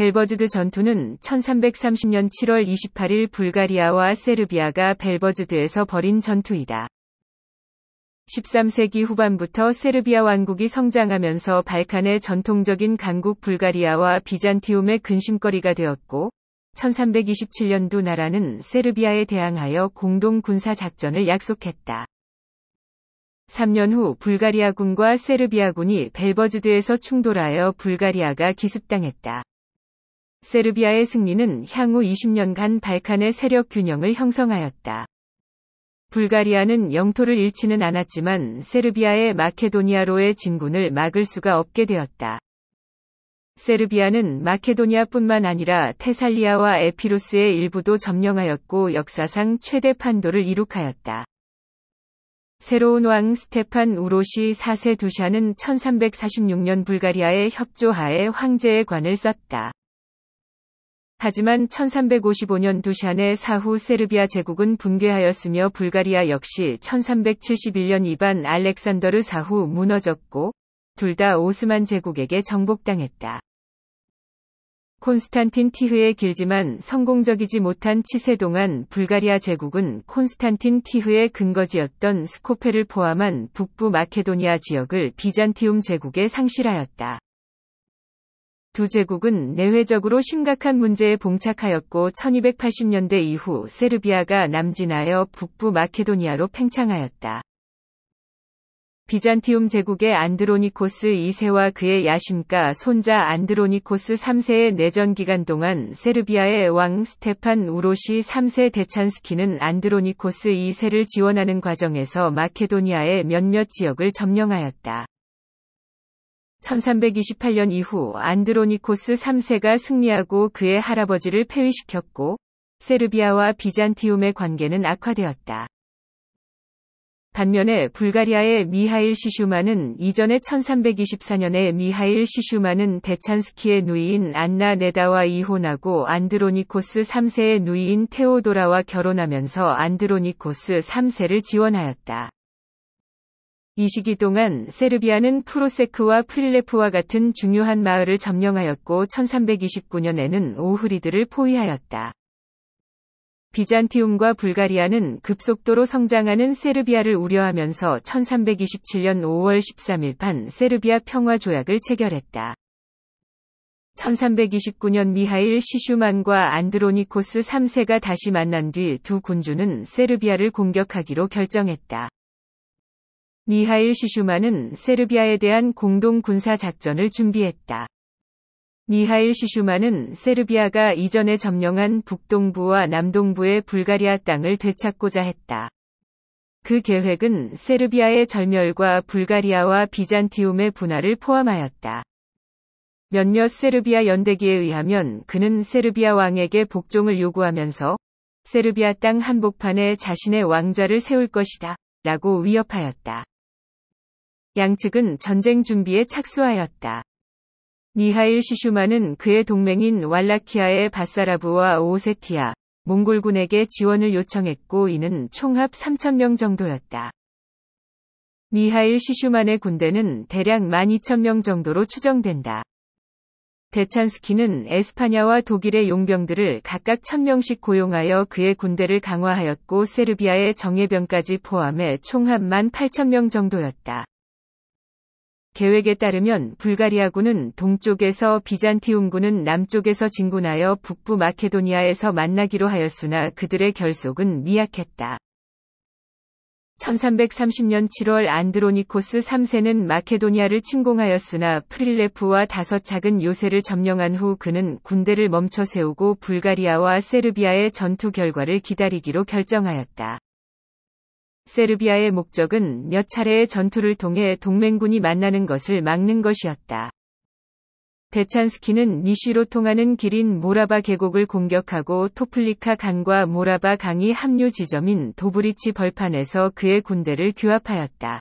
벨버즈드 전투는 1330년 7월 28일 불가리아와 세르비아가 벨버즈드에서 벌인 전투이다. 13세기 후반부터 세르비아 왕국이 성장하면서 발칸의 전통적인 강국 불가리아와 비잔티움의 근심거리가 되었고, 1327년도 나라는 세르비아에 대항하여 공동 군사 작전을 약속했다. 3년 후 불가리아군과 세르비아군이 벨버즈드에서 충돌하여 불가리아가 기습당했다. 세르비아의 승리는 향후 20년간 발칸의 세력 균형을 형성하였다. 불가리아는 영토를 잃지는 않았지만 세르비아의 마케도니아로의 진군을 막을 수가 없게 되었다. 세르비아는 마케도니아뿐만 아니라 테살리아와 에피로스의 일부도 점령하였고 역사상 최대 판도를 이룩하였다. 새로운 왕 스테판 우로시 4세 두샤는 1346년 불가리아의 협조하에 황제의 관을 썼다. 하지만 1355년 두샨의 사후 세르비아 제국은 붕괴하였으며 불가리아 역시 1371년 이반 알렉산더르 사후 무너졌고 둘 다 오스만 제국에게 정복당했다. 콘스탄틴 티흐의 길지만 성공적이지 못한 치세 동안 불가리아 제국은 콘스탄틴 티흐의 근거지였던 스코페를 포함한 북부 마케도니아 지역을 비잔티움 제국에 상실하였다. 두 제국은 내외적으로 심각한 문제에 봉착하였고 1280년대 이후 세르비아가 남진하여 북부 마케도니아로 팽창하였다. 비잔티움 제국의 안드로니코스 2세와 그의 야심가 손자 안드로니코스 3세의 내전 기간 동안 세르비아의 왕 스테판 우로시 3세 대찬스키는 안드로니코스 2세를 지원하는 과정에서 마케도니아의 몇몇 지역을 점령하였다. 1328년 이후 안드로니코스 3세가 승리하고 그의 할아버지를 폐위시켰고 세르비아와 비잔티움의 관계는 악화되었다. 반면에 불가리아의 미하일 시슈만은 이전에 1324년에 미하일 시슈만은 데찬스키의 누이인 안나 네다와 이혼하고 안드로니코스 3세의 누이인 테오도라와 결혼하면서 안드로니코스 3세를 지원하였다. 이 시기 동안 세르비아는 프로세크와 프릴레프와 같은 중요한 마을을 점령하였고 1329년에는 오흐리드를 포위하였다. 비잔티움과 불가리아는 급속도로 성장하는 세르비아를 우려하면서 1327년 5월 13일 판 세르비아 평화 조약을 체결했다. 1329년 미하일 시슈만과 안드로니코스 3세가 다시 만난 뒤 두 군주는 세르비아를 공격하기로 결정했다. 미하일 시슈만은 세르비아에 대한 공동 군사 작전을 준비했다. 미하일 시슈만은 세르비아가 이전에 점령한 북동부와 남동부의 불가리아 땅을 되찾고자 했다. 그 계획은 세르비아의 절멸과 불가리아와 비잔티움의 분할을 포함하였다. 몇몇 세르비아 연대기에 의하면 그는 세르비아 왕에게 복종을 요구하면서 세르비아 땅 한복판에 자신의 왕좌를 세울 것이다 라고 위협하였다. 양측은 전쟁 준비에 착수하였다. 미하일 시슈만은 그의 동맹인 왈라키아의 바사라브와 오세티아, 몽골군에게 지원을 요청했고 이는 총합 3,000명 정도였다. 미하일 시슈만의 군대는 대략 12,000명 정도로 추정된다. 데찬스키는 에스파냐와 독일의 용병들을 각각 1000명씩 고용하여 그의 군대를 강화하였고 세르비아의 정예병까지 포함해 총합 18,000명 정도였다. 계획에 따르면 불가리아군은 동쪽에서 비잔티움군은 남쪽에서 진군하여 북부 마케도니아에서 만나기로 하였으나 그들의 결속은 미약했다. 1330년 7월 안드로니코스 3세는 마케도니아를 침공하였으나 프릴레프와 다섯 작은 요새를 점령한 후 그는 군대를 멈춰 세우고 불가리아와 세르비아의 전투 결과를 기다리기로 결정하였다. 세르비아의 목적은 몇 차례의 전투를 통해 동맹군이 만나는 것을 막는 것이었다. 데찬스키는 니시로 통하는 길인 모라바 계곡을 공격하고 토플리카 강과 모라바 강이 합류 지점인 도브리치 벌판에서 그의 군대를 규합하였다.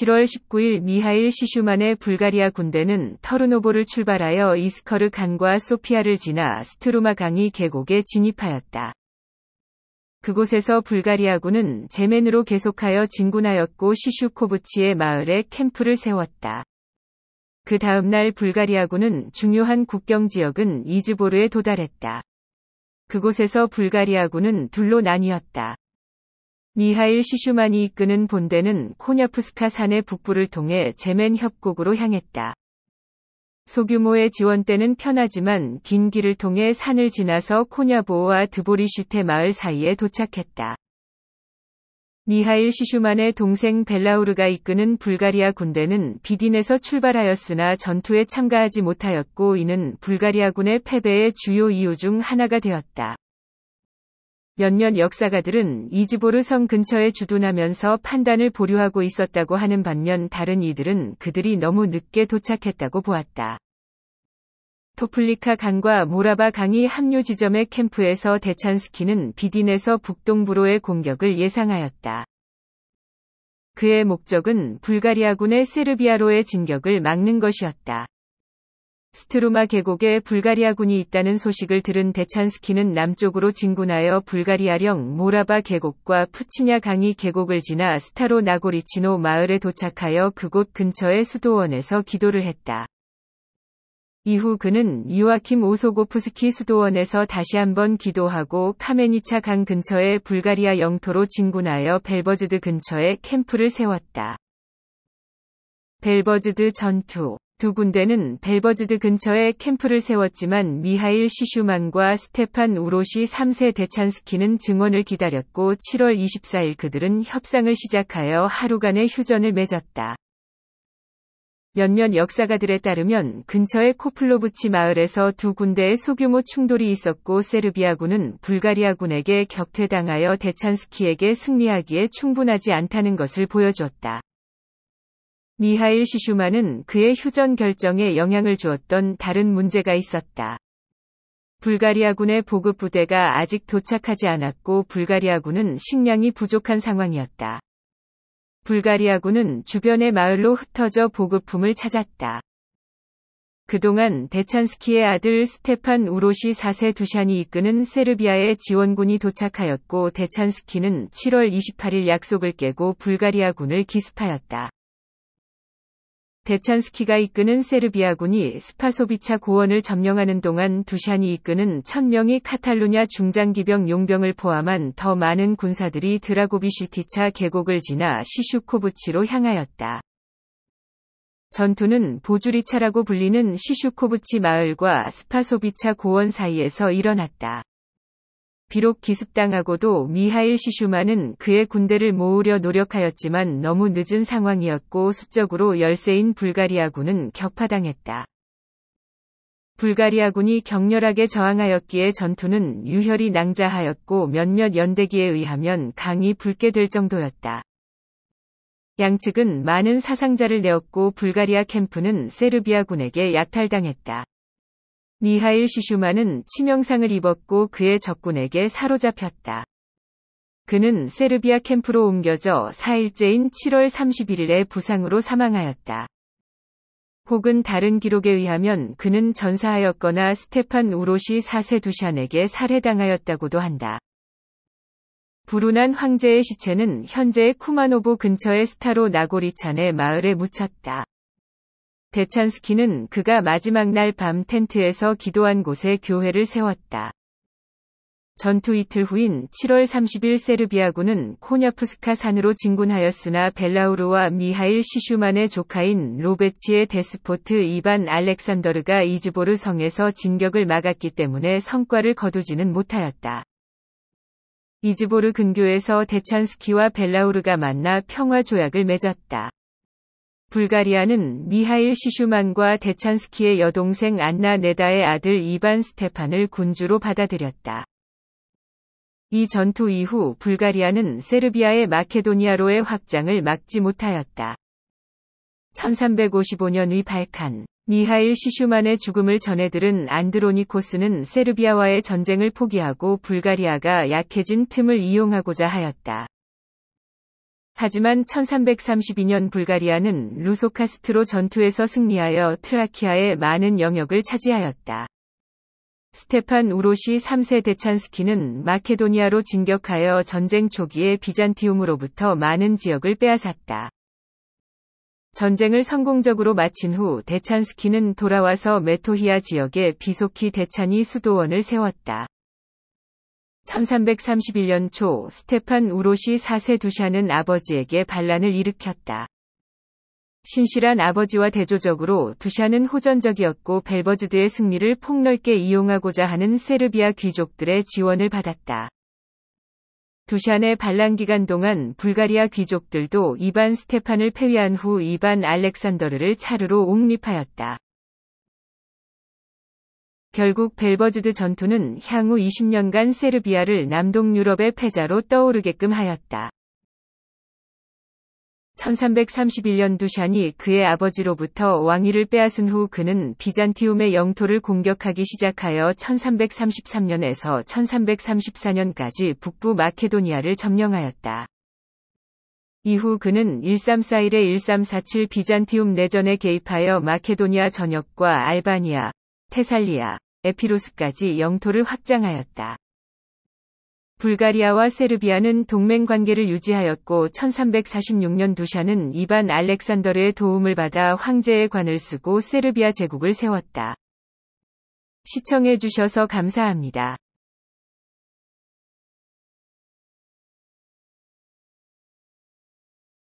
7월 19일 미하일 시슈만의 불가리아 군대는 터르노보를 출발하여 이스커르 강과 소피아를 지나 스트루마 강이 계곡에 진입하였다. 그곳에서 불가리아군은 제멘으로 계속하여 진군하였고 시슈코브치의 마을에 캠프를 세웠다. 그 다음날 불가리아군은 중요한 국경 지역은 이즈보르에 도달했다. 그곳에서 불가리아군은 둘로 나뉘었다. 미하일 시슈만이 이끄는 본대는 코냐프스카 산의 북부를 통해 제멘 협곡으로 향했다. 소규모의 지원대는 편하지만 긴 길을 통해 산을 지나서 코냐보와 드보리슈테 마을 사이에 도착했다. 미하일 시슈만의 동생 벨라우르가 이끄는 불가리아 군대는 비딘에서 출발하였으나 전투에 참가하지 못하였고 이는 불가리아군의 패배의 주요 이유 중 하나가 되었다. 몇몇 역사가들은 이지보르 성 근처에 주둔하면서 판단을 보류하고 있었다고 하는 반면 다른 이들은 그들이 너무 늦게 도착했다고 보았다. 토플리카 강과 모라바 강이 합류 지점의 캠프에서 대찬스키는 비딘에서 북동부로의 공격을 예상하였다. 그의 목적은 불가리아군의 세르비아로의 진격을 막는 것이었다. 스트로마 계곡에 불가리아군이 있다는 소식을 들은 데찬스키는 남쪽으로 진군하여 불가리아령 모라바 계곡과 푸치냐 강이 계곡을 지나 스타로 나고리치노 마을에 도착하여 그곳 근처의 수도원에서 기도를 했다. 이후 그는 유아킴 오소고프스키 수도원에서 다시 한번 기도하고 카메니차 강 근처의 불가리아 영토로 진군하여 벨버즈드 근처에 캠프를 세웠다. 벨버즈드 전투 두군대는 벨버즈드 근처에 캠프를 세웠지만 미하일 시슈만과 스테판 우로시 3세 대찬스키는 증언을 기다렸고 7월 24일 그들은 협상을 시작하여 하루간의 휴전을 맺었다. 몇몇 역사가들에 따르면 근처의 코플로부치 마을에서 두 군데의 소규모 충돌이 있었고 세르비아군은 불가리아군에게 격퇴당하여 대찬스키에게 승리하기에 충분하지 않다는 것을 보여주었다 미하일 시슈만은 그의 휴전 결정에 영향을 주었던 다른 문제가 있었다. 불가리아군의 보급 부대가 아직 도착하지 않았고 불가리아군은 식량이 부족한 상황이었다. 불가리아군은 주변의 마을로 흩어져 보급품을 찾았다. 그동안 대찬스키의 아들 스테판 우로시 4세 두샨이 이끄는 세르비아의 지원군이 도착하였고 대찬스키는 7월 28일 약속을 깨고 불가리아군을 기습하였다. 데찬스키가 이끄는 세르비아군이 스파소비차 고원을 점령하는 동안 두샨이 이끄는 1000명의 카탈루냐 중장기병 용병을 포함한 더 많은 군사들이 드라고비슈티차 계곡을 지나 시슈코부치로 향하였다. 전투는 보주리차라고 불리는 시슈코부치 마을과 스파소비차 고원 사이에서 일어났다. 비록 기습당하고도 미하일 시슈만은 그의 군대를 모으려 노력하였지만 너무 늦은 상황이었고 수적으로 열세인 불가리아군은 격파당했다. 불가리아군이 격렬하게 저항하였기에 전투는 유혈이 낭자하였고 몇몇 연대기에 의하면 강이 붉게 될 정도였다. 양측은 많은 사상자를 내었고 불가리아 캠프는 세르비아군에게 약탈당했다. 미하일 시슈만은 치명상을 입었고 그의 적군에게 사로잡혔다. 그는 세르비아 캠프로 옮겨져 4일째인 7월 31일에 부상으로 사망하였다. 혹은 다른 기록에 의하면 그는 전사하였거나 스테판 우로시 4세 두샨에게 살해당하였다고도 한다. 불운한 황제의 시체는 현재 쿠마노보 근처의 스타로 나고리찬의 마을에 묻혔다. 데찬스키는 그가 마지막 날 밤 텐트에서 기도한 곳에 교회를 세웠다. 전투 이틀 후인 7월 30일 세르비아군은 코냐프스카 산으로 진군하였으나 벨라우르와 미하일 시슈만의 조카인 로베치의 데스포트 이반 알렉산더르가 이즈보르 성에서 진격을 막았기 때문에 성과를 거두지는 못하였다. 이즈보르 근교에서 데찬스키와 벨라우르가 만나 평화 조약을 맺었다. 불가리아는 미하일 시슈만과 데찬스키의 여동생 안나 네다의 아들 이반 스테판을 군주로 받아들였다. 이 전투 이후 불가리아는 세르비아의 마케도니아로의 확장을 막지 못하였다. 1355년의 발칸 미하일 시슈만의 죽음을 전해 들은 안드로니코스는 세르비아와의 전쟁을 포기하고 불가리아가 약해진 틈을 이용하고자 하였다. 하지만 1332년 불가리아는 루소카스트로 전투에서 승리하여 트라키아의 많은 영역을 차지하였다. 스테판 우로시 3세 대찬스키는 마케도니아로 진격하여 전쟁 초기에 비잔티움으로부터 많은 지역을 빼앗았다. 전쟁을 성공적으로 마친 후대찬스키는 돌아와서 메토히아 지역에 비속히 대찬이 수도원을 세웠다. 1331년 초 스테판 우로시 4세 두샤는 아버지에게 반란을 일으켰다. 신실한 아버지와 대조적으로 두샤는 호전적이었고 벨버즈드의 승리를 폭넓게 이용하고자 하는 세르비아 귀족들의 지원을 받았다. 두샨의 반란 기간 동안 불가리아 귀족들도 이반 스테판을 폐위한 후 이반 알렉산더르를 차르로 옹립하였다. 결국 벨버즈드 전투는 향후 20년간 세르비아를 남동 유럽의 패자로 떠오르게끔 하였다. 1331년 두샨이 그의 아버지로부터 왕위를 빼앗은 후 그는 비잔티움의 영토를 공격하기 시작하여 1333년에서 1334년까지 북부 마케도니아를 점령하였다. 이후 그는 1 3 4 1 1347 비잔티움 내전에 개입하여 마케도니아 전역과 알바니아, 테살리아, 에피로스까지 영토를 확장하였다. 불가리아와 세르비아는 동맹 관계를 유지하였고 1346년 두샤는 이반 알렉산더의 도움을 받아 황제의 관을 쓰고 세르비아 제국을 세웠다. 시청해 주셔서 감사합니다.